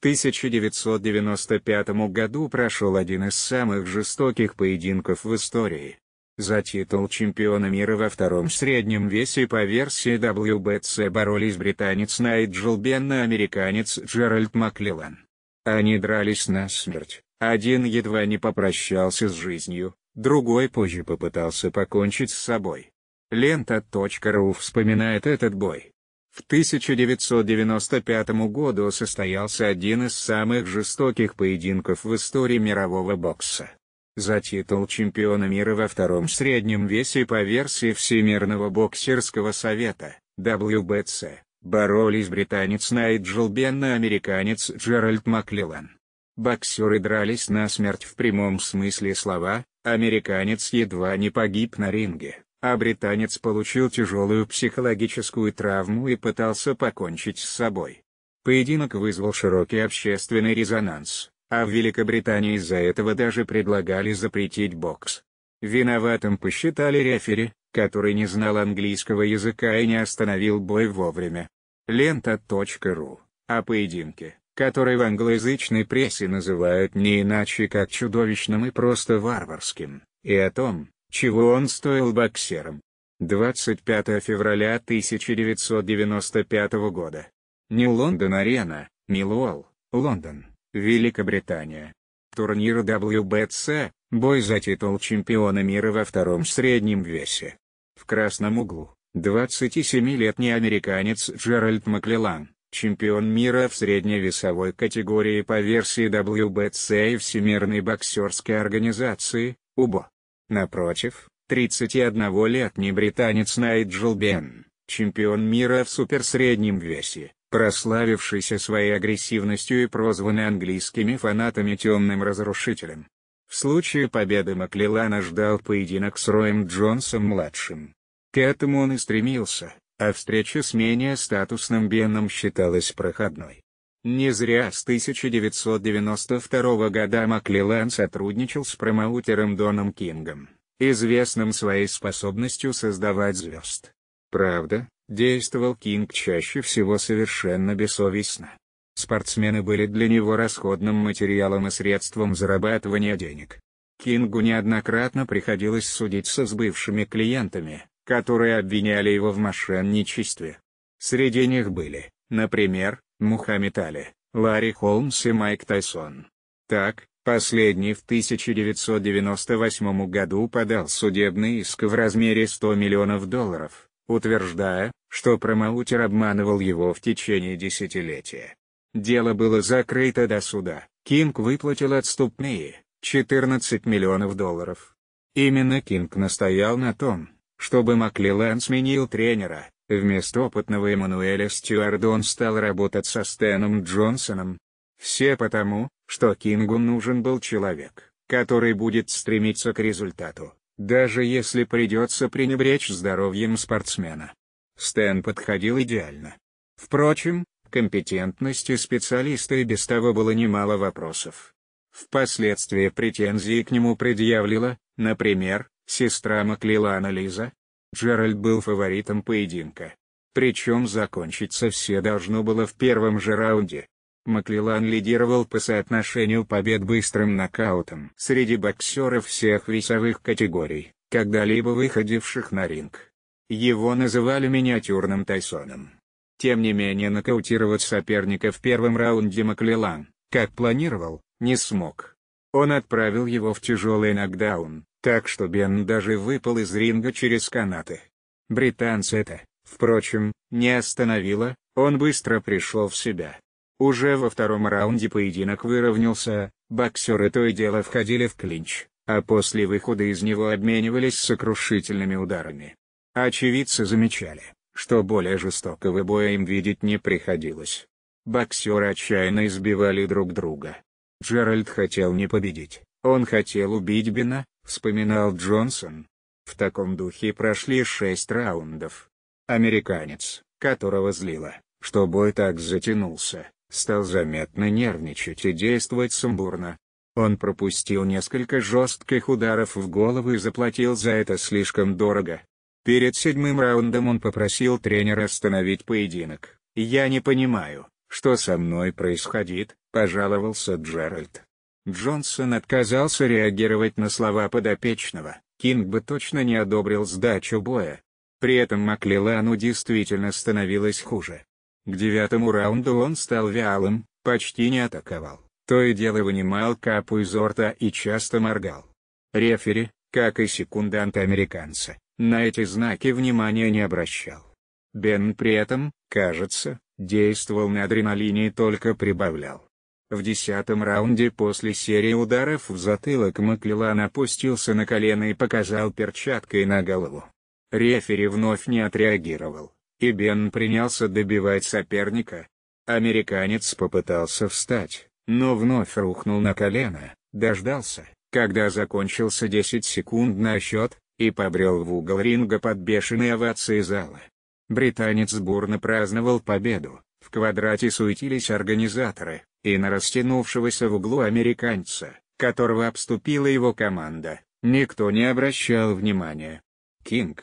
1995 году прошел один из самых жестоких поединков в истории. За титул чемпиона мира во втором среднем весе по версии WBC боролись британец Найджел Бен и американец Джеральд Маклилан. Они дрались на смерть. один едва не попрощался с жизнью, другой позже попытался покончить с собой. Лента.ру вспоминает этот бой. В 1995 году состоялся один из самых жестоких поединков в истории мирового бокса. За титул чемпиона мира во втором среднем весе по версии Всемирного боксерского совета, WBC, боролись британец Найджел Бен и американец Джеральд Маклилан. Боксеры дрались на смерть в прямом смысле слова, американец едва не погиб на ринге а британец получил тяжелую психологическую травму и пытался покончить с собой. Поединок вызвал широкий общественный резонанс, а в Великобритании из-за этого даже предлагали запретить бокс. Виноватым посчитали рефери, который не знал английского языка и не остановил бой вовремя. Лента.ру о поединке, который в англоязычной прессе называют не иначе как чудовищным и просто варварским, и о том, чего он стоил боксером. 25 февраля 1995 года. Не Лондон-арена, Милуолл, Лондон, Великобритания. Турнир WBC, бой за титул чемпиона мира во втором среднем весе. В красном углу, 27-летний американец Джеральд Маклелан, чемпион мира в средневесовой категории по версии WBC и Всемирной боксерской организации, УБО. Напротив, 31 летний британец Найджел Бен, чемпион мира в суперсреднем весе, прославившийся своей агрессивностью и прозванный английскими фанатами темным разрушителем. В случае победы Маклелана ждал поединок с Роем Джонсом-младшим. К этому он и стремился, а встреча с менее статусным Беном считалась проходной. Не зря с 1992 года Маклилан сотрудничал с промоутером Доном Кингом, известным своей способностью создавать звезд. Правда, действовал Кинг чаще всего совершенно бессовестно. Спортсмены были для него расходным материалом и средством зарабатывания денег. Кингу неоднократно приходилось судиться с бывшими клиентами, которые обвиняли его в мошенничестве. Среди них были, например, Мухаммед Али, Ларри Холмс и Майк Тайсон. Так, последний в 1998 году подал судебный иск в размере 100 миллионов долларов, утверждая, что промоутер обманывал его в течение десятилетия. Дело было закрыто до суда. Кинг выплатил отступные 14 миллионов долларов. Именно Кинг настоял на том, чтобы Маклилан сменил тренера, Вместо опытного Эммануэля Стюард он стал работать со Стэном Джонсоном. Все потому, что Кингу нужен был человек, который будет стремиться к результату, даже если придется пренебречь здоровьем спортсмена. Стэн подходил идеально. Впрочем, компетентности специалиста и без того было немало вопросов. Впоследствии претензии к нему предъявлила, например, сестра Маклилана Лиза, Джеральд был фаворитом поединка. Причем закончиться все должно было в первом же раунде. Маклилан лидировал по соотношению побед быстрым нокаутом среди боксеров всех весовых категорий, когда-либо выходивших на ринг. Его называли миниатюрным Тайсоном. Тем не менее нокаутировать соперника в первом раунде Маклилан, как планировал, не смог. Он отправил его в тяжелый нокдаун, так что Бен даже выпал из ринга через канаты. Британца это, впрочем, не остановило, он быстро пришел в себя. Уже во втором раунде поединок выровнялся, боксеры то и дело входили в клинч, а после выхода из него обменивались сокрушительными ударами. Очевидцы замечали, что более жестокого боя им видеть не приходилось. Боксеры отчаянно избивали друг друга. Джеральд хотел не победить, он хотел убить Бена, вспоминал Джонсон. В таком духе прошли шесть раундов. Американец, которого злило, что бой так затянулся, стал заметно нервничать и действовать сумбурно. Он пропустил несколько жестких ударов в голову и заплатил за это слишком дорого. Перед седьмым раундом он попросил тренера остановить поединок. «Я не понимаю, что со мной происходит», — пожаловался Джеральд. Джонсон отказался реагировать на слова подопечного, Кинг бы точно не одобрил сдачу боя. При этом Маклелану действительно становилось хуже. К девятому раунду он стал вялым, почти не атаковал, то и дело вынимал капу из рта и часто моргал. Рефери, как и секундант американца, на эти знаки внимания не обращал. Бен при этом, кажется, действовал на адреналине и только прибавлял. В десятом раунде после серии ударов в затылок Маклелан опустился на колено и показал перчаткой на голову. Рефери вновь не отреагировал, и Бен принялся добивать соперника. Американец попытался встать, но вновь рухнул на колено, дождался, когда закончился 10 секунд на счет, и побрел в угол ринга под бешеные овации зала. Британец бурно праздновал победу, в квадрате суетились организаторы, и на растянувшегося в углу американца, которого обступила его команда, никто не обращал внимания. Кинг,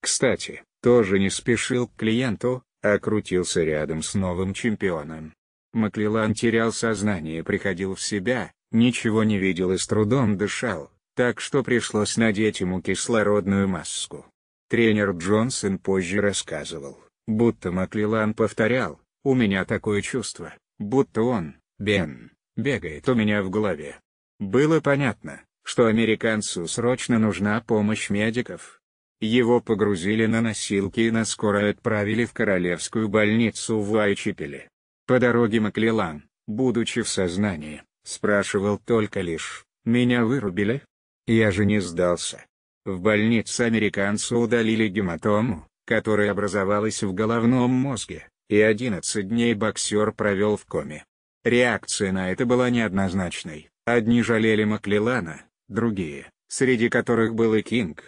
кстати, тоже не спешил к клиенту, а крутился рядом с новым чемпионом. Маклелан терял сознание и приходил в себя, ничего не видел и с трудом дышал, так что пришлось надеть ему кислородную маску. Тренер Джонсон позже рассказывал, будто Маклелан повторял, у меня такое чувство, будто он, Бен, бегает у меня в голове. Было понятно, что американцу срочно нужна помощь медиков. Его погрузили на носилки и наскоро отправили в королевскую больницу в Уайчепеле. По дороге Маклилан, будучи в сознании, спрашивал только лишь «Меня вырубили?» Я же не сдался. В больнице американцу удалили гематому, которая образовалась в головном мозге и 11 дней боксер провел в коме. Реакция на это была неоднозначной. Одни жалели Маклилана, другие, среди которых был и Кинг,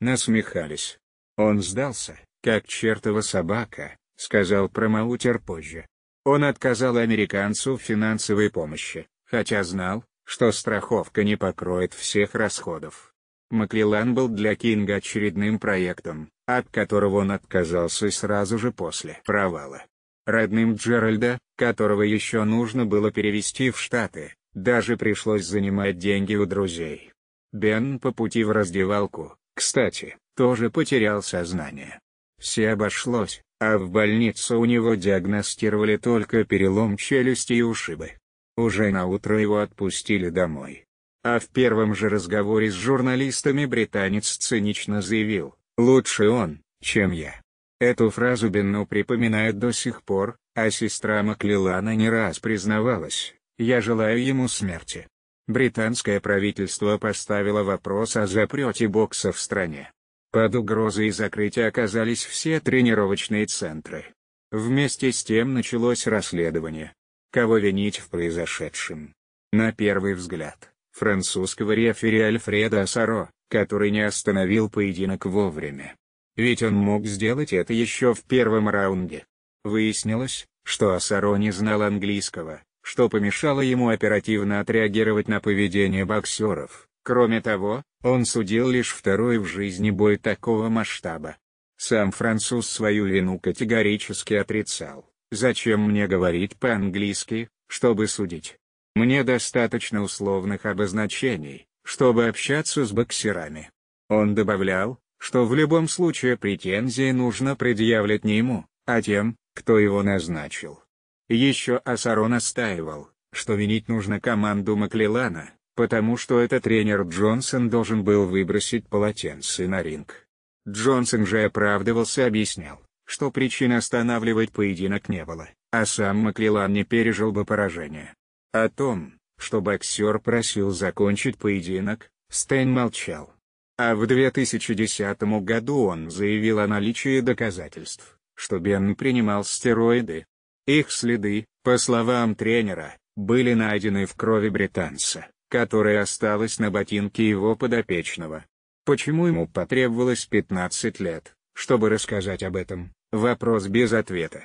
насмехались. Он сдался, как чертова собака, сказал промоутер позже. Он отказал американцу в финансовой помощи, хотя знал, что страховка не покроет всех расходов. Маклеллан был для Кинга очередным проектом, от которого он отказался сразу же после провала. Родным Джеральда, которого еще нужно было перевести в Штаты, даже пришлось занимать деньги у друзей. Бен по пути в раздевалку, кстати, тоже потерял сознание. Все обошлось, а в больнице у него диагностировали только перелом челюсти и ушибы. Уже на утро его отпустили домой. А в первом же разговоре с журналистами британец цинично заявил, «Лучше он, чем я». Эту фразу Бенну припоминают до сих пор, а сестра Маклелана не раз признавалась, «Я желаю ему смерти». Британское правительство поставило вопрос о запрете бокса в стране. Под угрозой закрытия оказались все тренировочные центры. Вместе с тем началось расследование. Кого винить в произошедшем? На первый взгляд, французского рефери Альфреда Асаро, который не остановил поединок вовремя. Ведь он мог сделать это еще в первом раунде. Выяснилось, что Асаро не знал английского, что помешало ему оперативно отреагировать на поведение боксеров. Кроме того, он судил лишь второй в жизни бой такого масштаба. Сам француз свою вину категорически отрицал. «Зачем мне говорить по-английски, чтобы судить?» Мне достаточно условных обозначений, чтобы общаться с боксерами. Он добавлял, что в любом случае претензии нужно предъявлять не ему, а тем, кто его назначил. Еще Асаро настаивал, что винить нужно команду Маклелана, потому что этот тренер Джонсон должен был выбросить полотенце на ринг. Джонсон же оправдывался и объяснял, что причин останавливать поединок не было, а сам Маклелан не пережил бы поражение. О том, что боксер просил закончить поединок, Стейн молчал. А в 2010 году он заявил о наличии доказательств, что Бен принимал стероиды. Их следы, по словам тренера, были найдены в крови британца, которая осталась на ботинке его подопечного. Почему ему потребовалось 15 лет, чтобы рассказать об этом, вопрос без ответа.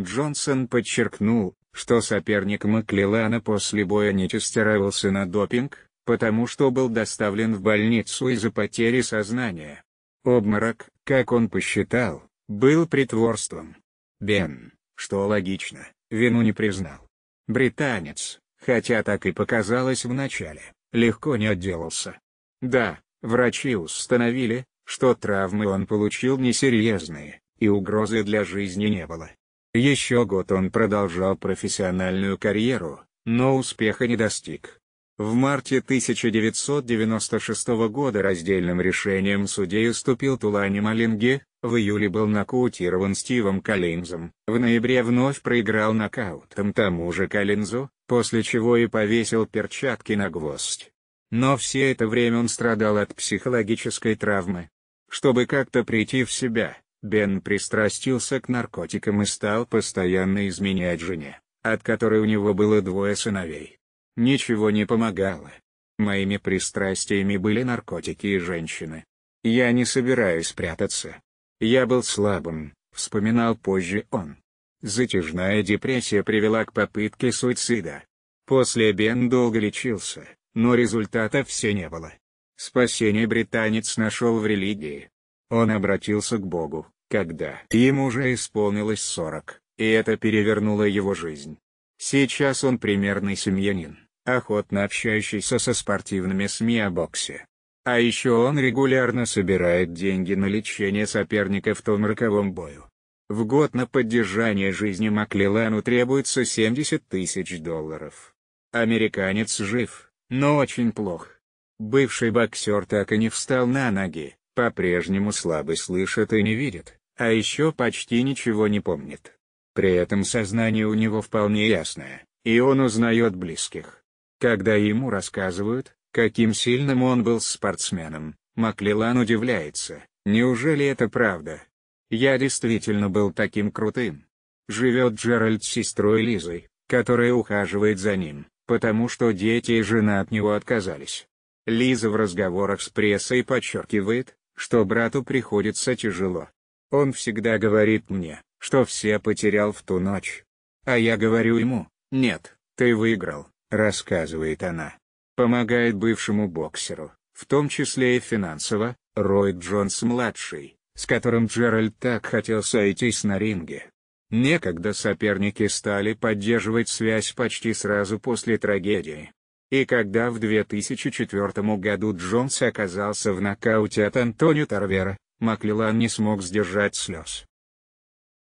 Джонсон подчеркнул, что соперник МакЛилана после боя не тестировался на допинг, потому что был доставлен в больницу из-за потери сознания. Обморок, как он посчитал, был притворством. Бен, что логично, вину не признал. Британец, хотя так и показалось в начале, легко не отделался. Да, врачи установили, что травмы он получил несерьезные, и угрозы для жизни не было. Еще год он продолжал профессиональную карьеру, но успеха не достиг. В марте 1996 года раздельным решением судей уступил Тулани Малинге, в июле был нокаутирован Стивом Коллинзом, в ноябре вновь проиграл нокаутом тому же Коллинзу, после чего и повесил перчатки на гвоздь. Но все это время он страдал от психологической травмы. Чтобы как-то прийти в себя, Бен пристрастился к наркотикам и стал постоянно изменять жене, от которой у него было двое сыновей. Ничего не помогало. Моими пристрастиями были наркотики и женщины. Я не собираюсь прятаться. Я был слабым, вспоминал позже он. Затяжная депрессия привела к попытке суицида. После Бен долго лечился, но результата все не было. Спасение британец нашел в религии. Он обратился к Богу, когда ему уже исполнилось 40, и это перевернуло его жизнь. Сейчас он примерный семьянин, охотно общающийся со спортивными СМИ о боксе. А еще он регулярно собирает деньги на лечение соперника в том роковом бою. В год на поддержание жизни Маклилану требуется 70 тысяч долларов. Американец жив, но очень плох. Бывший боксер так и не встал на ноги, по-прежнему слабо слышит и не видит, а еще почти ничего не помнит. При этом сознание у него вполне ясное, и он узнает близких. Когда ему рассказывают, каким сильным он был спортсменом, Маклилан удивляется, неужели это правда? Я действительно был таким крутым. Живет Джеральд с сестрой Лизой, которая ухаживает за ним, потому что дети и жена от него отказались. Лиза в разговорах с прессой подчеркивает, что брату приходится тяжело. Он всегда говорит мне, что все потерял в ту ночь. А я говорю ему, нет, ты выиграл, рассказывает она. Помогает бывшему боксеру, в том числе и финансово, Рой Джонс-младший, с которым Джеральд так хотел сойтись на ринге. Некогда соперники стали поддерживать связь почти сразу после трагедии. И когда в 2004 году Джонс оказался в нокауте от Антонио Тарвера, Маклилан не смог сдержать слез.